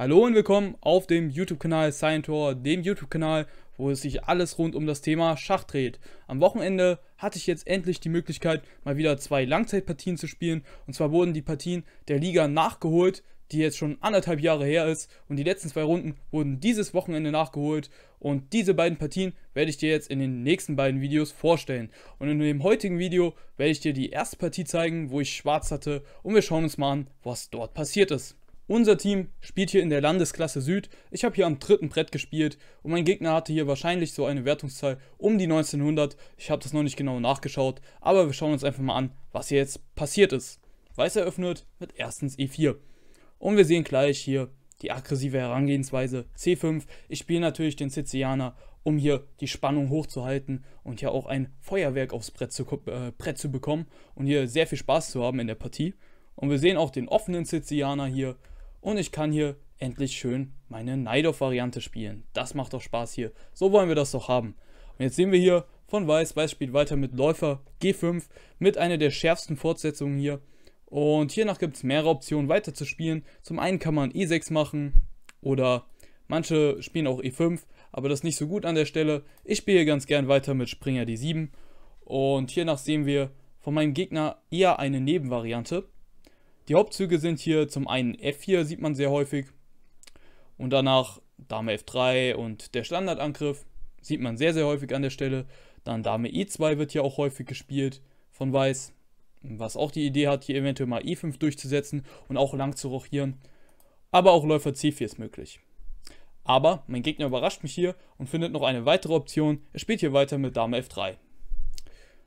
Hallo und willkommen auf dem YouTube-Kanal Scientor, dem YouTube-Kanal, wo es sich alles rund um das Thema Schach dreht. Am Wochenende hatte ich jetzt endlich die Möglichkeit, mal wieder zwei Langzeitpartien zu spielen. Und zwar wurden die Partien der Liga nachgeholt, die jetzt schon anderthalb Jahre her ist. Und die letzten zwei Runden wurden dieses Wochenende nachgeholt. Und diese beiden Partien werde ich dir jetzt in den nächsten beiden Videos vorstellen. Und in dem heutigen Video werde ich dir die erste Partie zeigen, wo ich schwarz hatte. Und wir schauen uns mal an, was dort passiert ist. Unser Team spielt hier in der Landesklasse Süd. Ich habe hier am dritten Brett gespielt und mein Gegner hatte hier wahrscheinlich so eine Wertungszahl um die 1900. Ich habe das noch nicht genau nachgeschaut, aber wir schauen uns einfach mal an, was hier jetzt passiert ist. Weiß eröffnet mit erstens E4. Und wir sehen gleich hier die aggressive Herangehensweise C5. Ich spiele natürlich den Sizilianer, um hier die Spannung hochzuhalten und hier auch ein Feuerwerk aufs Brett zu, äh, Brett zu bekommen und hier sehr viel Spaß zu haben in der Partie. Und wir sehen auch den offenen Sizilianer hier und ich kann hier endlich schön meine neidorf variante spielen. Das macht doch Spaß hier. So wollen wir das doch haben. Und jetzt sehen wir hier von Weiß, Weiß spielt weiter mit Läufer G5 mit einer der schärfsten Fortsetzungen hier. Und hiernach gibt es mehrere Optionen weiter zu spielen. Zum einen kann man E6 machen oder manche spielen auch E5, aber das ist nicht so gut an der Stelle. Ich spiele ganz gern weiter mit Springer D7 und hiernach sehen wir von meinem Gegner eher eine Nebenvariante. Die Hauptzüge sind hier zum einen F4, sieht man sehr häufig. Und danach Dame F3 und der Standardangriff. Sieht man sehr, sehr häufig an der Stelle. Dann Dame E2 wird hier auch häufig gespielt von Weiß. Was auch die Idee hat, hier eventuell mal E5 durchzusetzen und auch lang zu rochieren. Aber auch Läufer C4 ist möglich. Aber mein Gegner überrascht mich hier und findet noch eine weitere Option. Er spielt hier weiter mit Dame F3.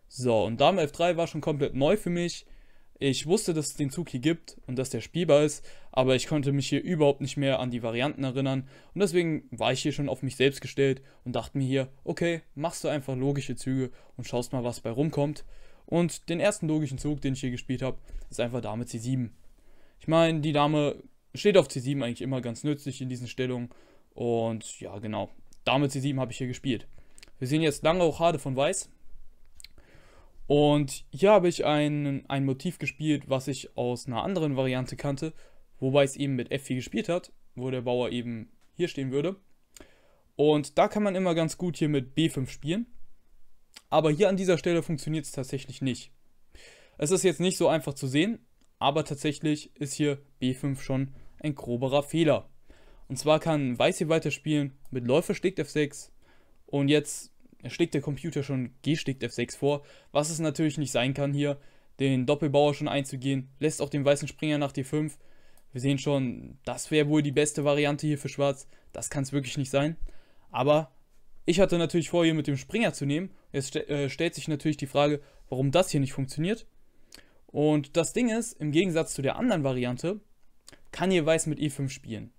So, und Dame F3 war schon komplett neu für mich. Ich wusste, dass es den Zug hier gibt und dass der spielbar ist, aber ich konnte mich hier überhaupt nicht mehr an die Varianten erinnern und deswegen war ich hier schon auf mich selbst gestellt und dachte mir hier, okay, machst du einfach logische Züge und schaust mal, was bei rumkommt. Und den ersten logischen Zug, den ich hier gespielt habe, ist einfach Dame C7. Ich meine, die Dame steht auf C7 eigentlich immer ganz nützlich in diesen Stellungen und ja, genau. Dame C7 habe ich hier gespielt. Wir sehen jetzt lange Rochade von Weiß, und hier habe ich ein, ein Motiv gespielt, was ich aus einer anderen Variante kannte, wobei es eben mit F4 gespielt hat, wo der Bauer eben hier stehen würde. Und da kann man immer ganz gut hier mit B5 spielen. Aber hier an dieser Stelle funktioniert es tatsächlich nicht. Es ist jetzt nicht so einfach zu sehen, aber tatsächlich ist hier B5 schon ein groberer Fehler. Und zwar kann Weiß hier weiterspielen mit Läufer schlägt F6 und jetzt schlägt der Computer schon G schlägt F6 vor, was es natürlich nicht sein kann hier. Den Doppelbauer schon einzugehen, lässt auch den weißen Springer nach D5. Wir sehen schon, das wäre wohl die beste Variante hier für Schwarz. Das kann es wirklich nicht sein. Aber ich hatte natürlich vor, hier mit dem Springer zu nehmen. Jetzt st äh, stellt sich natürlich die Frage, warum das hier nicht funktioniert. Und das Ding ist, im Gegensatz zu der anderen Variante, kann hier Weiß mit E5 spielen.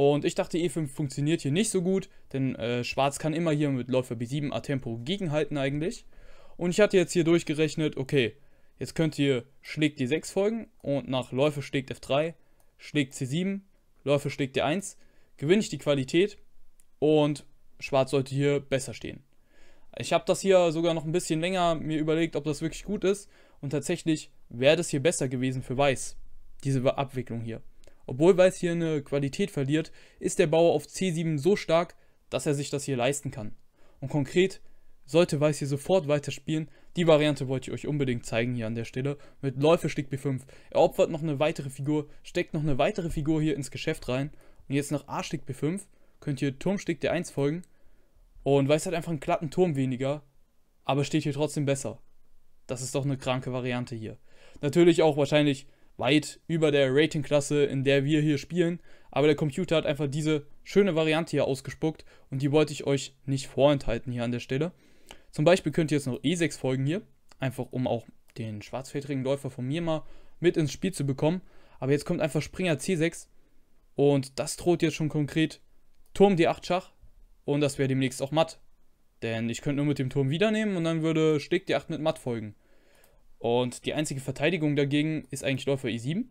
Und ich dachte, E5 funktioniert hier nicht so gut, denn äh, Schwarz kann immer hier mit Läufer B7 A-Tempo gegenhalten eigentlich. Und ich hatte jetzt hier durchgerechnet, okay, jetzt könnt ihr schlägt D6 folgen und nach Läufer schlägt F3, schlägt C7, Läufer schlägt D1, gewinne ich die Qualität und Schwarz sollte hier besser stehen. Ich habe das hier sogar noch ein bisschen länger mir überlegt, ob das wirklich gut ist. Und tatsächlich wäre das hier besser gewesen für Weiß, diese Abwicklung hier. Obwohl Weiß hier eine Qualität verliert, ist der Bauer auf C7 so stark, dass er sich das hier leisten kann. Und konkret sollte Weiß hier sofort weiterspielen. Die Variante wollte ich euch unbedingt zeigen hier an der Stelle. Mit Läufe B5. Er opfert noch eine weitere Figur, steckt noch eine weitere Figur hier ins Geschäft rein. Und jetzt nach A schlägt B5 könnt ihr Turm schlägt D1 folgen. Und Weiß hat einfach einen glatten Turm weniger, aber steht hier trotzdem besser. Das ist doch eine kranke Variante hier. Natürlich auch wahrscheinlich weit über der Ratingklasse, in der wir hier spielen. Aber der Computer hat einfach diese schöne Variante hier ausgespuckt und die wollte ich euch nicht vorenthalten hier an der Stelle. Zum Beispiel könnt ihr jetzt noch E6 folgen hier, einfach um auch den schwarzfädrigen Läufer von mir mal mit ins Spiel zu bekommen. Aber jetzt kommt einfach Springer C6 und das droht jetzt schon konkret Turm D8 Schach und das wäre demnächst auch matt. Denn ich könnte nur mit dem Turm wiedernehmen und dann würde Steg D8 mit matt folgen. Und die einzige Verteidigung dagegen ist eigentlich Läufer E7. Und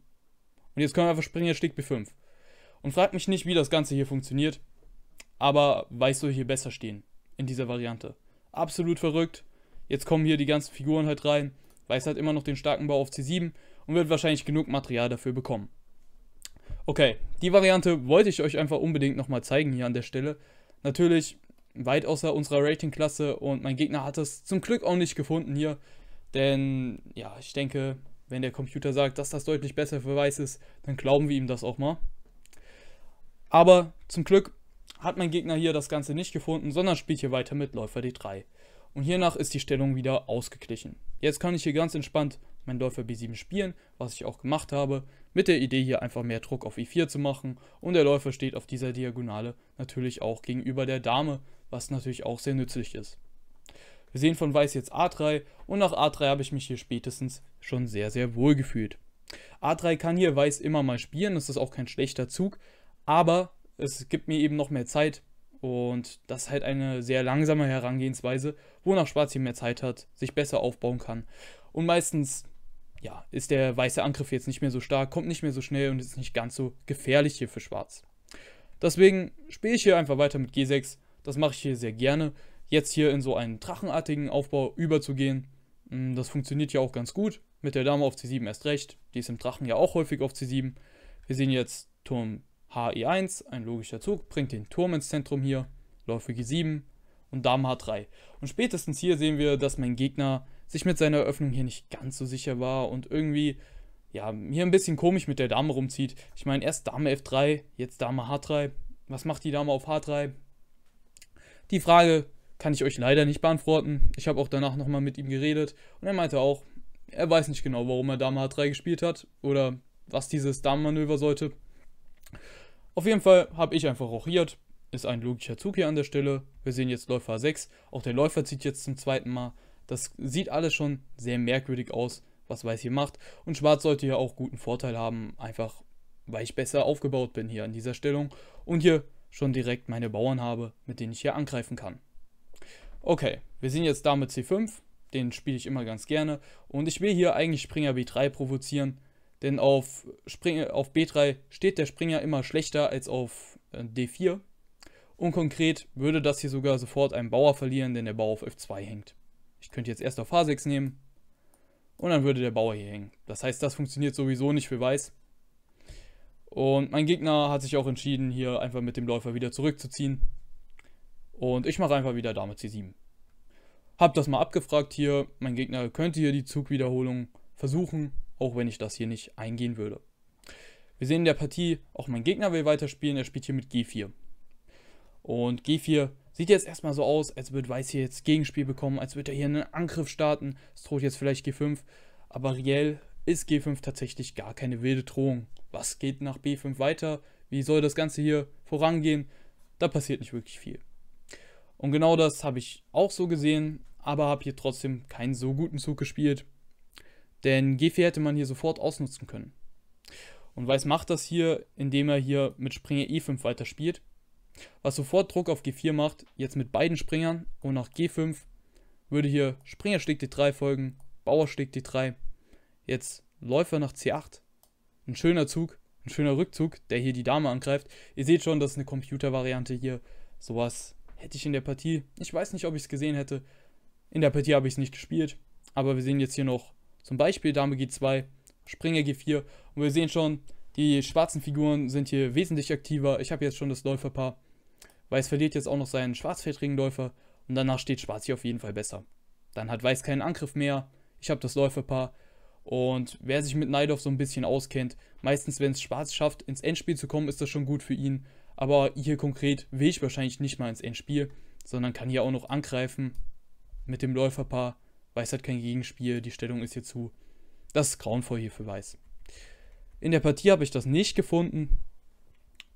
jetzt können wir einfach springen, jetzt schlägt B5. Und fragt mich nicht, wie das Ganze hier funktioniert. Aber weiß so hier besser stehen. In dieser Variante. Absolut verrückt. Jetzt kommen hier die ganzen Figuren halt rein. Weiß hat immer noch den starken Bau auf C7 und wird wahrscheinlich genug Material dafür bekommen. Okay, die Variante wollte ich euch einfach unbedingt nochmal zeigen hier an der Stelle. Natürlich weit außer unserer Ratingklasse und mein Gegner hat das zum Glück auch nicht gefunden hier. Denn ja, ich denke, wenn der Computer sagt, dass das deutlich besser für Weiß ist, dann glauben wir ihm das auch mal. Aber zum Glück hat mein Gegner hier das Ganze nicht gefunden, sondern spielt hier weiter mit Läufer D3. Und hiernach ist die Stellung wieder ausgeglichen. Jetzt kann ich hier ganz entspannt meinen Läufer B7 spielen, was ich auch gemacht habe, mit der Idee hier einfach mehr Druck auf E4 zu machen und der Läufer steht auf dieser Diagonale natürlich auch gegenüber der Dame, was natürlich auch sehr nützlich ist. Wir sehen von Weiß jetzt A3 und nach A3 habe ich mich hier spätestens schon sehr, sehr wohl gefühlt. A3 kann hier Weiß immer mal spielen, das ist auch kein schlechter Zug, aber es gibt mir eben noch mehr Zeit und das ist halt eine sehr langsame Herangehensweise, wonach Schwarz hier mehr Zeit hat, sich besser aufbauen kann. Und meistens ja, ist der weiße Angriff jetzt nicht mehr so stark, kommt nicht mehr so schnell und ist nicht ganz so gefährlich hier für Schwarz. Deswegen spiele ich hier einfach weiter mit G6. Das mache ich hier sehr gerne jetzt hier in so einen drachenartigen Aufbau überzugehen. Hm, das funktioniert ja auch ganz gut. Mit der Dame auf C7 erst recht. Die ist im Drachen ja auch häufig auf C7. Wir sehen jetzt Turm HE1, ein logischer Zug, bringt den Turm ins Zentrum hier, Läufe G7 und Dame H3. Und spätestens hier sehen wir, dass mein Gegner sich mit seiner Eröffnung hier nicht ganz so sicher war und irgendwie ja, hier ein bisschen komisch mit der Dame rumzieht. Ich meine, erst Dame F3, jetzt Dame H3. Was macht die Dame auf H3? Die Frage kann ich euch leider nicht beantworten. Ich habe auch danach nochmal mit ihm geredet und er meinte auch, er weiß nicht genau, warum er Dame H3 gespielt hat oder was dieses Damenmanöver sollte. Auf jeden Fall habe ich einfach rochiert. Ist ein logischer Zug hier an der Stelle. Wir sehen jetzt Läufer A6. Auch der Läufer zieht jetzt zum zweiten Mal. Das sieht alles schon sehr merkwürdig aus, was Weiß hier macht. Und Schwarz sollte hier auch guten Vorteil haben, einfach weil ich besser aufgebaut bin hier an dieser Stellung und hier schon direkt meine Bauern habe, mit denen ich hier angreifen kann. Okay, wir sind jetzt da mit C5, den spiele ich immer ganz gerne. Und ich will hier eigentlich Springer B3 provozieren, denn auf, Springer, auf B3 steht der Springer immer schlechter als auf äh, D4. Und konkret würde das hier sogar sofort einen Bauer verlieren, denn der Bauer auf F2 hängt. Ich könnte jetzt erst auf H6 nehmen und dann würde der Bauer hier hängen. Das heißt, das funktioniert sowieso nicht für Weiß. Und mein Gegner hat sich auch entschieden, hier einfach mit dem Läufer wieder zurückzuziehen, und ich mache einfach wieder Dame C7. Hab das mal abgefragt hier. Mein Gegner könnte hier die Zugwiederholung versuchen, auch wenn ich das hier nicht eingehen würde. Wir sehen in der Partie, auch mein Gegner will weiterspielen. Er spielt hier mit G4. Und G4 sieht jetzt erstmal so aus, als würde Weiß hier jetzt Gegenspiel bekommen, als würde er hier einen Angriff starten. Es droht jetzt vielleicht G5. Aber reell ist G5 tatsächlich gar keine wilde Drohung. Was geht nach B5 weiter? Wie soll das Ganze hier vorangehen? Da passiert nicht wirklich viel. Und genau das habe ich auch so gesehen, aber habe hier trotzdem keinen so guten Zug gespielt. Denn G4 hätte man hier sofort ausnutzen können. Und Weiß macht das hier, indem er hier mit Springer E5 weiter spielt. Was sofort Druck auf G4 macht, jetzt mit beiden Springern und nach G5 würde hier Springer schlägt D3 folgen, Bauer schlägt D3. Jetzt Läufer nach C8. Ein schöner Zug, ein schöner Rückzug, der hier die Dame angreift. Ihr seht schon, das ist eine Computervariante hier. Sowas hätte ich in der Partie, ich weiß nicht, ob ich es gesehen hätte. In der Partie habe ich es nicht gespielt, aber wir sehen jetzt hier noch zum Beispiel Dame G2, Springer G4 und wir sehen schon, die schwarzen Figuren sind hier wesentlich aktiver. Ich habe jetzt schon das Läuferpaar. Weiß verliert jetzt auch noch seinen schwarzfältigen Läufer und danach steht Schwarz hier auf jeden Fall besser. Dann hat Weiß keinen Angriff mehr. Ich habe das Läuferpaar. Und wer sich mit Neidorf so ein bisschen auskennt, meistens wenn es Schwarz schafft, ins Endspiel zu kommen, ist das schon gut für ihn. Aber hier konkret will ich wahrscheinlich nicht mal ins Endspiel, sondern kann hier auch noch angreifen mit dem Läuferpaar. Weiß hat kein Gegenspiel, die Stellung ist hier zu. Das ist grauenvoll hier für Weiß. In der Partie habe ich das nicht gefunden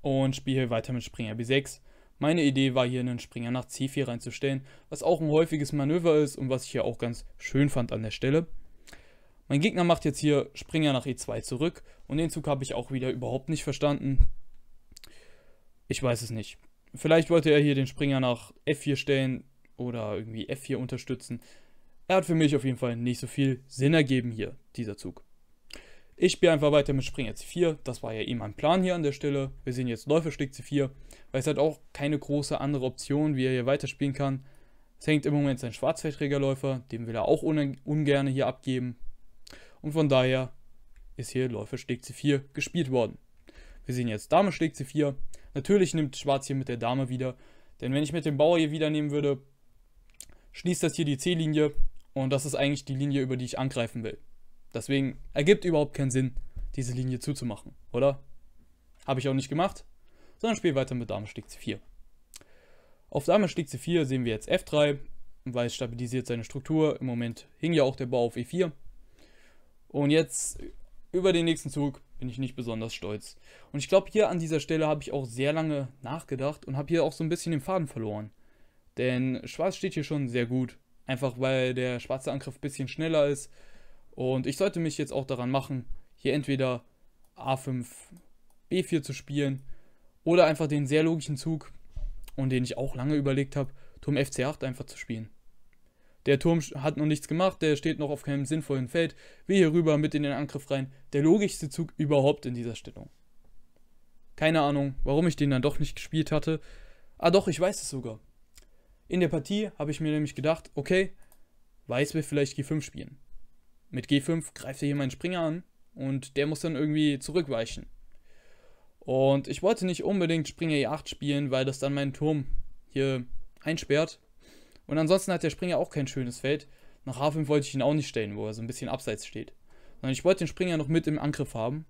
und spiele hier weiter mit Springer B6. Meine Idee war hier einen Springer nach C4 reinzustellen, was auch ein häufiges Manöver ist und was ich hier auch ganz schön fand an der Stelle. Mein Gegner macht jetzt hier Springer nach E2 zurück und den Zug habe ich auch wieder überhaupt nicht verstanden. Ich weiß es nicht. Vielleicht wollte er hier den Springer nach F4 stellen oder irgendwie F4 unterstützen. Er hat für mich auf jeden Fall nicht so viel Sinn ergeben hier, dieser Zug. Ich spiele einfach weiter mit Springer C4. Das war ja eben eh mein Plan hier an der Stelle. Wir sehen jetzt Läufer schlägt C4, weil es hat auch keine große andere Option, wie er hier weiterspielen kann. Es hängt im Moment sein Schwarzfeldträgerläufer, den will er auch ungern hier abgeben. Und von daher ist hier Läufer schlägt C4 gespielt worden. Wir sehen jetzt Dame schlägt C4. Natürlich nimmt Schwarz hier mit der Dame wieder. Denn wenn ich mit dem Bauer hier wieder nehmen würde, schließt das hier die C-Linie. Und das ist eigentlich die Linie, über die ich angreifen will. Deswegen ergibt überhaupt keinen Sinn, diese Linie zuzumachen, oder? Habe ich auch nicht gemacht, sondern spiele weiter mit Dame schlägt C4. Auf Dame schlägt C4 sehen wir jetzt F3, Weiß stabilisiert seine Struktur, im Moment hing ja auch der Bauer auf E4. Und jetzt über den nächsten Zug bin ich nicht besonders stolz. Und ich glaube, hier an dieser Stelle habe ich auch sehr lange nachgedacht und habe hier auch so ein bisschen den Faden verloren. Denn Schwarz steht hier schon sehr gut. Einfach weil der schwarze Angriff ein bisschen schneller ist. Und ich sollte mich jetzt auch daran machen, hier entweder A5, B4 zu spielen. Oder einfach den sehr logischen Zug, und den ich auch lange überlegt habe, Turm FC8 einfach zu spielen. Der Turm hat noch nichts gemacht, der steht noch auf keinem sinnvollen Feld. Wir hier rüber mit in den Angriff rein. Der logischste Zug überhaupt in dieser Stellung. Keine Ahnung, warum ich den dann doch nicht gespielt hatte. Ah doch, ich weiß es sogar. In der Partie habe ich mir nämlich gedacht, okay, Weiß will vielleicht G5 spielen. Mit G5 greift er hier meinen Springer an und der muss dann irgendwie zurückweichen. Und ich wollte nicht unbedingt Springer E8 spielen, weil das dann meinen Turm hier einsperrt und ansonsten hat der Springer auch kein schönes Feld. Nach H5 wollte ich ihn auch nicht stellen, wo er so ein bisschen abseits steht. Sondern ich wollte den Springer noch mit im Angriff haben.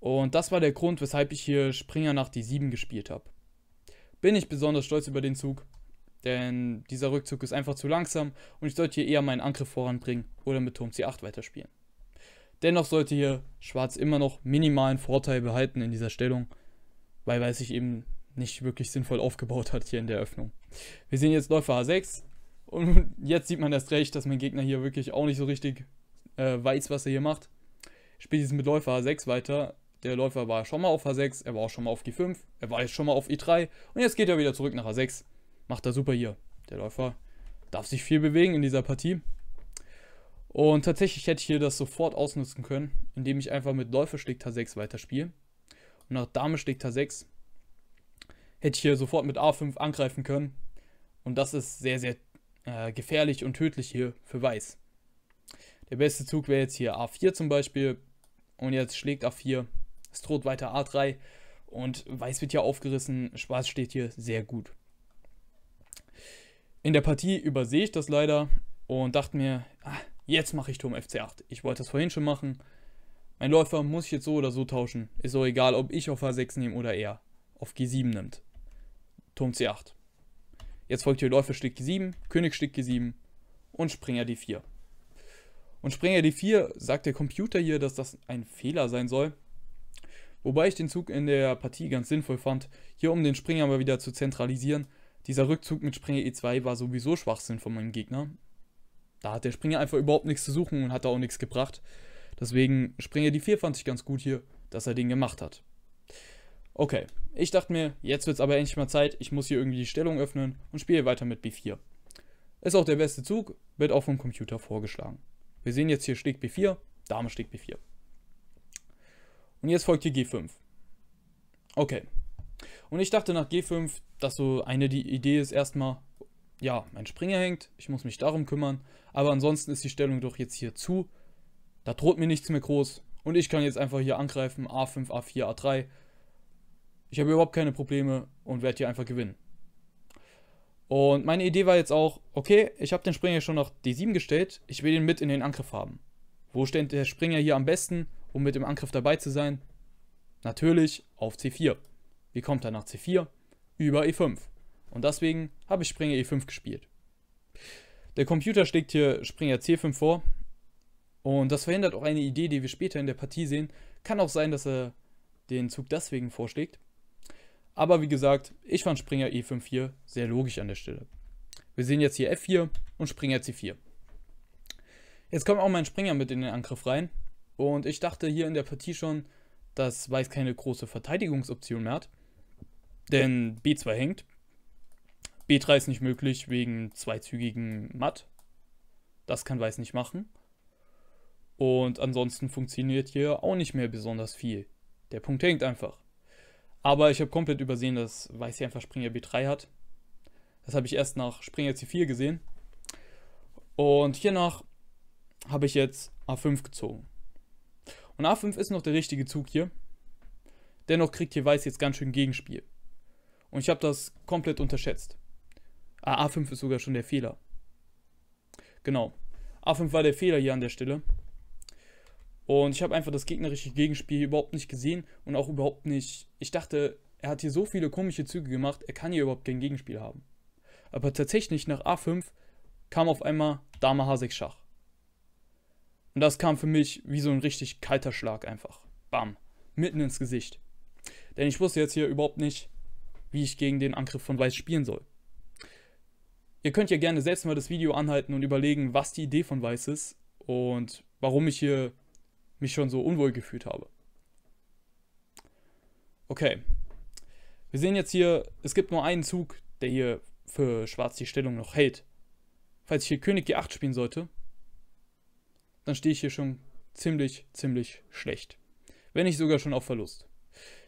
Und das war der Grund, weshalb ich hier Springer nach D7 gespielt habe. Bin ich besonders stolz über den Zug, denn dieser Rückzug ist einfach zu langsam und ich sollte hier eher meinen Angriff voranbringen oder mit Turm C8 weiterspielen. Dennoch sollte hier Schwarz immer noch minimalen Vorteil behalten in dieser Stellung, weil, weiß ich eben nicht wirklich sinnvoll aufgebaut hat hier in der Öffnung. Wir sehen jetzt Läufer H6 und jetzt sieht man erst recht, dass mein Gegner hier wirklich auch nicht so richtig äh, weiß, was er hier macht. Spielt jetzt mit Läufer H6 weiter. Der Läufer war schon mal auf H6, er war auch schon mal auf G5, er war jetzt schon mal auf E3 und jetzt geht er wieder zurück nach H6. Macht er super hier. Der Läufer darf sich viel bewegen in dieser Partie. Und tatsächlich hätte ich hier das sofort ausnutzen können, indem ich einfach mit Läufer schlägt H6 weiterspiele. Und nach Dame schlägt H6 hätte ich hier sofort mit A5 angreifen können. Und das ist sehr, sehr äh, gefährlich und tödlich hier für Weiß. Der beste Zug wäre jetzt hier A4 zum Beispiel. Und jetzt schlägt A4. Es droht weiter A3. Und Weiß wird hier aufgerissen. Schwarz steht hier sehr gut. In der Partie übersehe ich das leider und dachte mir, ah, jetzt mache ich Turm FC8. Ich wollte das vorhin schon machen. Mein Läufer muss ich jetzt so oder so tauschen. Ist auch egal, ob ich auf a 6 nehme oder er auf G7 nimmt. Turm C8. Jetzt folgt hier Läufer Stück G7, König Stück G7 und Springer D4. Und Springer D4 sagt der Computer hier, dass das ein Fehler sein soll. Wobei ich den Zug in der Partie ganz sinnvoll fand, hier um den Springer mal wieder zu zentralisieren. Dieser Rückzug mit Springer E2 war sowieso Schwachsinn von meinem Gegner. Da hat der Springer einfach überhaupt nichts zu suchen und hat da auch nichts gebracht. Deswegen Springer D4 fand ich ganz gut hier, dass er den gemacht hat. Okay, ich dachte mir, jetzt wird es aber endlich mal Zeit, ich muss hier irgendwie die Stellung öffnen und spiele weiter mit B4. Ist auch der beste Zug, wird auch vom Computer vorgeschlagen. Wir sehen jetzt hier Steg B4, Dame Steg B4. Und jetzt folgt hier G5. Okay. Und ich dachte nach G5, dass so eine die Idee ist erstmal, ja, mein Springer hängt, ich muss mich darum kümmern, aber ansonsten ist die Stellung doch jetzt hier zu, da droht mir nichts mehr groß und ich kann jetzt einfach hier angreifen, A5, A4, A3, ich habe überhaupt keine Probleme und werde hier einfach gewinnen. Und meine Idee war jetzt auch, okay, ich habe den Springer schon nach D7 gestellt, ich will ihn mit in den Angriff haben. Wo steht der Springer hier am besten, um mit dem Angriff dabei zu sein? Natürlich auf C4. Wie kommt er nach C4? Über E5. Und deswegen habe ich Springer E5 gespielt. Der Computer schlägt hier Springer C5 vor. Und das verhindert auch eine Idee, die wir später in der Partie sehen. Kann auch sein, dass er den Zug deswegen vorschlägt. Aber wie gesagt, ich fand Springer e 5 hier sehr logisch an der Stelle. Wir sehen jetzt hier F4 und Springer C4. Jetzt kommt auch mein Springer mit in den Angriff rein. Und ich dachte hier in der Partie schon, dass Weiß keine große Verteidigungsoption mehr hat. Denn B2 hängt. B3 ist nicht möglich wegen zweizügigen Matt. Das kann Weiß nicht machen. Und ansonsten funktioniert hier auch nicht mehr besonders viel. Der Punkt hängt einfach. Aber ich habe komplett übersehen, dass Weiß hier einfach Springer B3 hat. Das habe ich erst nach Springer C4 gesehen. Und hiernach habe ich jetzt A5 gezogen. Und A5 ist noch der richtige Zug hier. Dennoch kriegt hier Weiß jetzt ganz schön Gegenspiel. Und ich habe das komplett unterschätzt. A5 ah, ist sogar schon der Fehler. Genau. A5 war der Fehler hier an der Stelle. Und ich habe einfach das gegnerische Gegenspiel überhaupt nicht gesehen und auch überhaupt nicht. Ich dachte, er hat hier so viele komische Züge gemacht, er kann hier überhaupt kein Gegenspiel haben. Aber tatsächlich nach A5 kam auf einmal Dame H6 Schach. Und das kam für mich wie so ein richtig kalter Schlag einfach. Bam. Mitten ins Gesicht. Denn ich wusste jetzt hier überhaupt nicht, wie ich gegen den Angriff von Weiß spielen soll. Ihr könnt ja gerne selbst mal das Video anhalten und überlegen, was die Idee von Weiß ist und warum ich hier mich schon so unwohl gefühlt habe. Okay. Wir sehen jetzt hier, es gibt nur einen Zug, der hier für Schwarz die Stellung noch hält. Falls ich hier König G8 spielen sollte, dann stehe ich hier schon ziemlich, ziemlich schlecht. Wenn nicht sogar schon auf Verlust.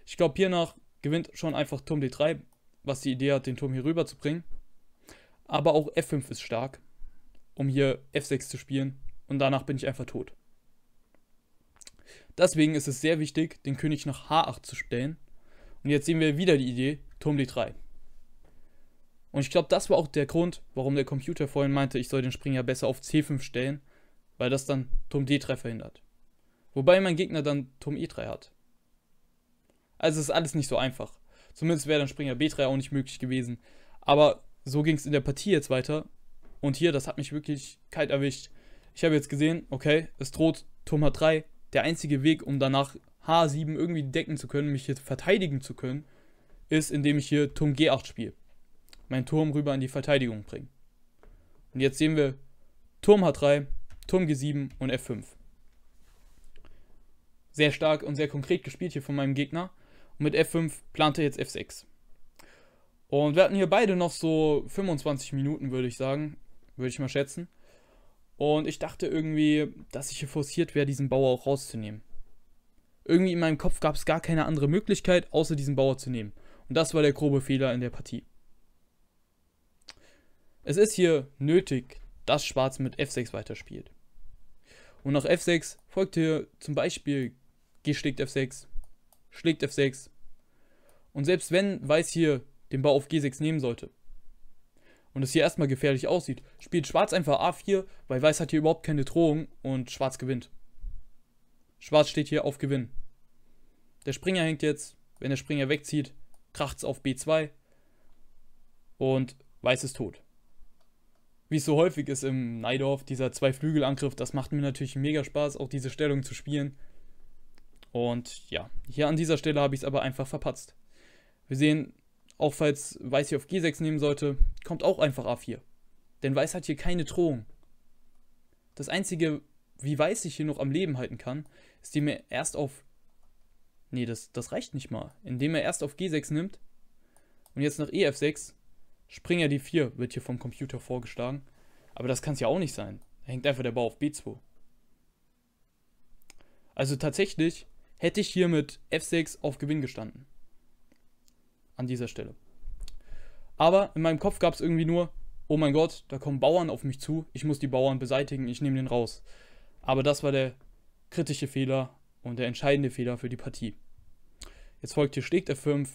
Ich glaube, hiernach gewinnt schon einfach Turm D3, was die Idee hat, den Turm hier rüber zu bringen. Aber auch F5 ist stark, um hier F6 zu spielen. Und danach bin ich einfach tot. Deswegen ist es sehr wichtig, den König nach H8 zu stellen. Und jetzt sehen wir wieder die Idee, Turm D3. Und ich glaube, das war auch der Grund, warum der Computer vorhin meinte, ich soll den Springer besser auf C5 stellen, weil das dann Turm D3 verhindert. Wobei mein Gegner dann Turm E3 hat. Also ist alles nicht so einfach. Zumindest wäre dann Springer B3 auch nicht möglich gewesen. Aber so ging es in der Partie jetzt weiter. Und hier, das hat mich wirklich kalt erwischt. Ich habe jetzt gesehen, okay, es droht Turm H3, der einzige Weg, um danach H7 irgendwie decken zu können, mich hier verteidigen zu können, ist, indem ich hier Turm G8 spiele. Mein Turm rüber in die Verteidigung bringe. Und jetzt sehen wir Turm H3, Turm G7 und F5. Sehr stark und sehr konkret gespielt hier von meinem Gegner. Und mit F5 plante jetzt F6. Und wir hatten hier beide noch so 25 Minuten, würde ich sagen. Würde ich mal schätzen. Und ich dachte irgendwie, dass ich hier forciert wäre, diesen Bauer auch rauszunehmen. Irgendwie in meinem Kopf gab es gar keine andere Möglichkeit, außer diesen Bauer zu nehmen. Und das war der grobe Fehler in der Partie. Es ist hier nötig, dass Schwarz mit F6 weiterspielt. Und nach F6 folgt hier zum Beispiel G schlägt F6, schlägt F6. Und selbst wenn Weiß hier den Bau auf G6 nehmen sollte, und es hier erstmal gefährlich aussieht, spielt Schwarz einfach A4, weil Weiß hat hier überhaupt keine Drohung und Schwarz gewinnt. Schwarz steht hier auf Gewinn. Der Springer hängt jetzt, wenn der Springer wegzieht, kracht es auf B2 und Weiß ist tot. Wie es so häufig ist im Neidorf, dieser Zwei-Flügel-Angriff, das macht mir natürlich mega Spaß, auch diese Stellung zu spielen. Und ja, hier an dieser Stelle habe ich es aber einfach verpatzt. Wir sehen, auch falls Weiß hier auf G6 nehmen sollte, kommt auch einfach A4. Denn Weiß hat hier keine Drohung. Das einzige, wie Weiß sich hier noch am Leben halten kann, ist, indem er erst auf... Nee, das, das reicht nicht mal. Indem er erst auf G6 nimmt und jetzt nach EF6, Springer D4 wird hier vom Computer vorgeschlagen. Aber das kann es ja auch nicht sein. Da hängt einfach der Bau auf B2. Also tatsächlich hätte ich hier mit F6 auf Gewinn gestanden an dieser Stelle. Aber in meinem Kopf gab es irgendwie nur, oh mein Gott, da kommen Bauern auf mich zu, ich muss die Bauern beseitigen, ich nehme den raus. Aber das war der kritische Fehler und der entscheidende Fehler für die Partie. Jetzt folgt hier schlägt F5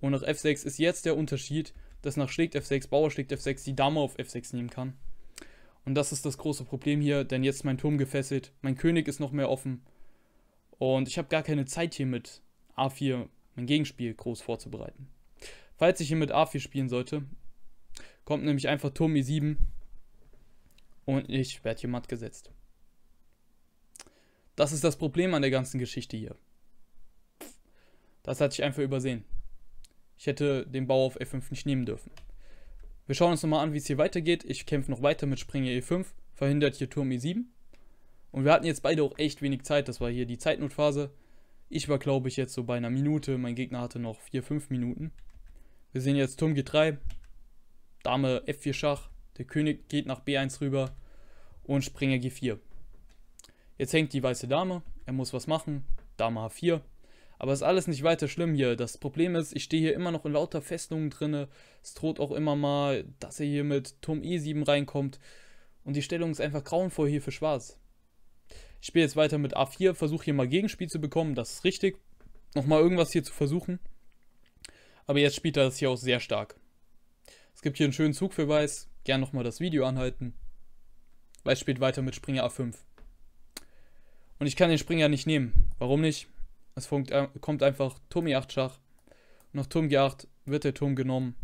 und nach F6 ist jetzt der Unterschied, dass nach schlägt F6, Bauer schlägt F6 die Dame auf F6 nehmen kann. Und das ist das große Problem hier, denn jetzt ist mein Turm gefesselt, mein König ist noch mehr offen und ich habe gar keine Zeit hier mit A4 mein Gegenspiel groß vorzubereiten. Falls ich hier mit A4 spielen sollte, kommt nämlich einfach Turm E7 und ich werde hier matt gesetzt. Das ist das Problem an der ganzen Geschichte hier. Das hatte ich einfach übersehen. Ich hätte den Bau auf e F5 nicht nehmen dürfen. Wir schauen uns nochmal an, wie es hier weitergeht. Ich kämpfe noch weiter mit Springer E5, verhindert hier Turm E7. Und wir hatten jetzt beide auch echt wenig Zeit. Das war hier die Zeitnotphase. Ich war, glaube ich, jetzt so bei einer Minute. Mein Gegner hatte noch 4-5 Minuten. Wir sehen jetzt Turm G3, Dame F4 Schach, der König geht nach B1 rüber und Springer G4. Jetzt hängt die weiße Dame, er muss was machen, Dame H4. Aber ist alles nicht weiter schlimm hier. Das Problem ist, ich stehe hier immer noch in lauter Festungen drin. Es droht auch immer mal, dass er hier mit Turm E7 reinkommt. Und die Stellung ist einfach grauenvoll hier für Schwarz. Ich spiele jetzt weiter mit A4, versuche hier mal Gegenspiel zu bekommen, das ist richtig. Nochmal irgendwas hier zu versuchen. Aber jetzt spielt er das hier auch sehr stark. Es gibt hier einen schönen Zug für Weiß. Gern nochmal das Video anhalten. Weiß spielt weiter mit Springer A5. Und ich kann den Springer nicht nehmen. Warum nicht? Es funkt, äh, kommt einfach Turm E8 Schach. Und nach Turm G8 wird der Turm genommen.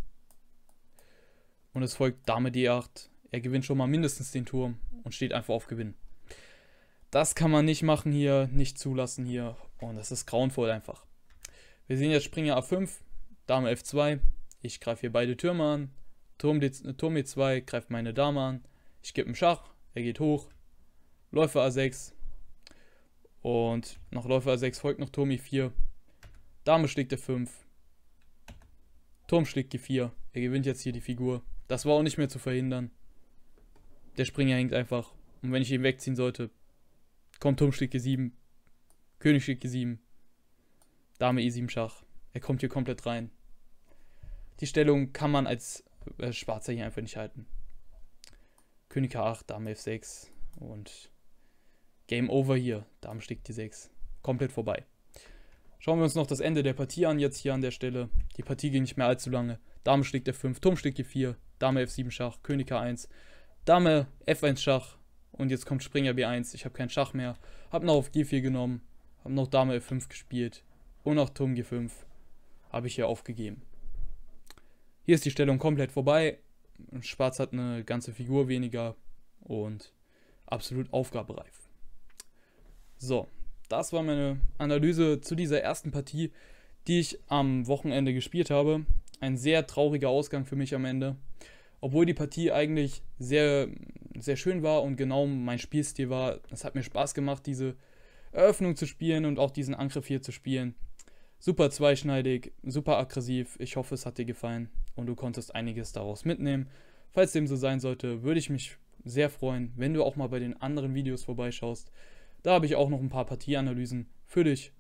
Und es folgt Dame D8. Er gewinnt schon mal mindestens den Turm und steht einfach auf Gewinn. Das kann man nicht machen hier, nicht zulassen hier. Und das ist grauenvoll einfach. Wir sehen jetzt Springer A5. Dame F2, ich greife hier beide Türme an, Turm, D, Turm E2 greift meine Dame an, ich gebe einen Schach, er geht hoch, Läufer A6 und nach Läufer A6 folgt noch Turm E4, Dame schlägt F5, Turm schlägt G4, er gewinnt jetzt hier die Figur, das war auch nicht mehr zu verhindern. Der Springer hängt einfach und wenn ich ihn wegziehen sollte, kommt Turm schlägt G7, König schlägt G7, Dame E7 Schach. Er kommt hier komplett rein. Die Stellung kann man als äh, Schwarzer hier einfach nicht halten. König H8, Dame F6 und Game Over hier. Dame schlägt die 6. Komplett vorbei. Schauen wir uns noch das Ende der Partie an, jetzt hier an der Stelle. Die Partie ging nicht mehr allzu lange. Dame schlägt F5, Turm schlägt G4, Dame F7 Schach, König H1, Dame F1 Schach und jetzt kommt Springer B1. Ich habe keinen Schach mehr. Hab noch auf G4 genommen, hab noch Dame F5 gespielt und noch Turm G5 habe ich hier aufgegeben. Hier ist die Stellung komplett vorbei. Schwarz hat eine ganze Figur weniger und absolut aufgabereif. So, das war meine Analyse zu dieser ersten Partie, die ich am Wochenende gespielt habe. Ein sehr trauriger Ausgang für mich am Ende. Obwohl die Partie eigentlich sehr, sehr schön war und genau mein Spielstil war. Es hat mir Spaß gemacht, diese Eröffnung zu spielen und auch diesen Angriff hier zu spielen super zweischneidig, super aggressiv. Ich hoffe, es hat dir gefallen und du konntest einiges daraus mitnehmen. Falls dem so sein sollte, würde ich mich sehr freuen, wenn du auch mal bei den anderen Videos vorbeischaust. Da habe ich auch noch ein paar Partieanalysen für dich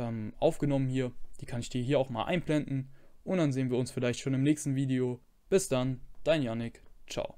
ähm, aufgenommen hier. Die kann ich dir hier auch mal einblenden. Und dann sehen wir uns vielleicht schon im nächsten Video. Bis dann, dein Yannick. Ciao.